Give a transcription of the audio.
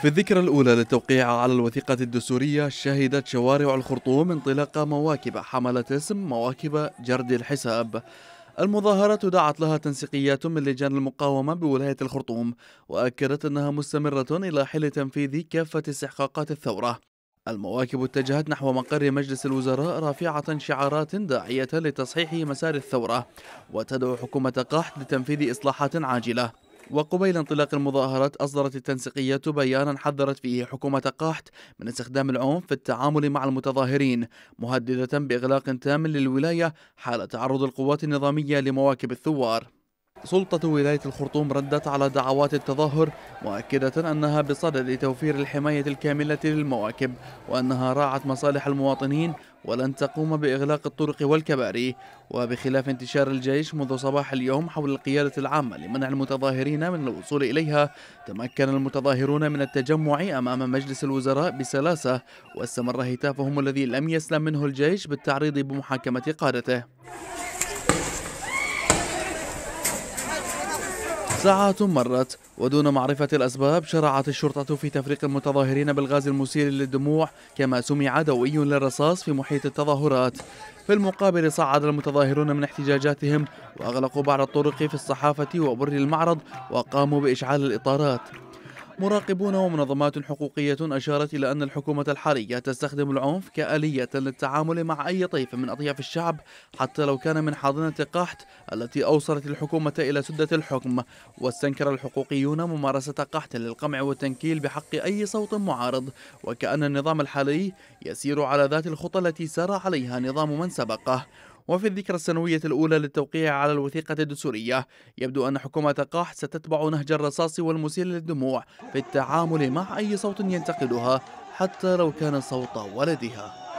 في الذكرى الأولى للتوقيع على الوثيقة الدستورية شهدت شوارع الخرطوم انطلاق مواكب حملت اسم مواكب جرد الحساب المظاهرة دعت لها تنسيقيات من لجان المقاومة بولاية الخرطوم وأكدت أنها مستمرة إلى حل تنفيذ كافة استحقاقات الثورة المواكب اتجهت نحو مقر مجلس الوزراء رافعة شعارات داعية لتصحيح مسار الثورة وتدعو حكومة قحط لتنفيذ إصلاحات عاجلة وقبيل انطلاق المظاهرات أصدرت التنسيقية بيانا حذرت فيه حكومة قاحت من استخدام العنف في التعامل مع المتظاهرين مهددة بإغلاق تام للولاية حال تعرض القوات النظامية لمواكب الثوار سلطة ولاية الخرطوم ردت على دعوات التظاهر مؤكدة أنها بصدد توفير الحماية الكاملة للمواكب وأنها راعت مصالح المواطنين ولن تقوم بإغلاق الطرق والكباري وبخلاف انتشار الجيش منذ صباح اليوم حول القيادة العامة لمنع المتظاهرين من الوصول إليها تمكن المتظاهرون من التجمع أمام مجلس الوزراء بسلاسة واستمر هتافهم الذي لم يسلم منه الجيش بالتعريض بمحاكمة قادته ساعات مرت ودون معرفة الأسباب شرعت الشرطة في تفريق المتظاهرين بالغاز المسيل للدموع كما سمع دوي للرصاص في محيط التظاهرات في المقابل صعد المتظاهرون من احتجاجاتهم وأغلقوا بعض الطرق في الصحافة وبر المعرض وقاموا بإشعال الإطارات مراقبون ومنظمات حقوقية أشارت إلى أن الحكومة الحالية تستخدم العنف كآلية للتعامل مع أي طيف من أطياف الشعب حتى لو كان من حاضنة قحط التي أوصلت الحكومة إلى سدة الحكم واستنكر الحقوقيون ممارسة قحط للقمع والتنكيل بحق أي صوت معارض وكأن النظام الحالي يسير على ذات الخطى التي سار عليها نظام من سبقه وفي الذكرى السنوية الأولى للتوقيع على الوثيقة الدستورية يبدو أن حكومة قاح ستتبع نهج الرصاص والمسيل للدموع في التعامل مع أي صوت ينتقدها حتى لو كان صوت ولدها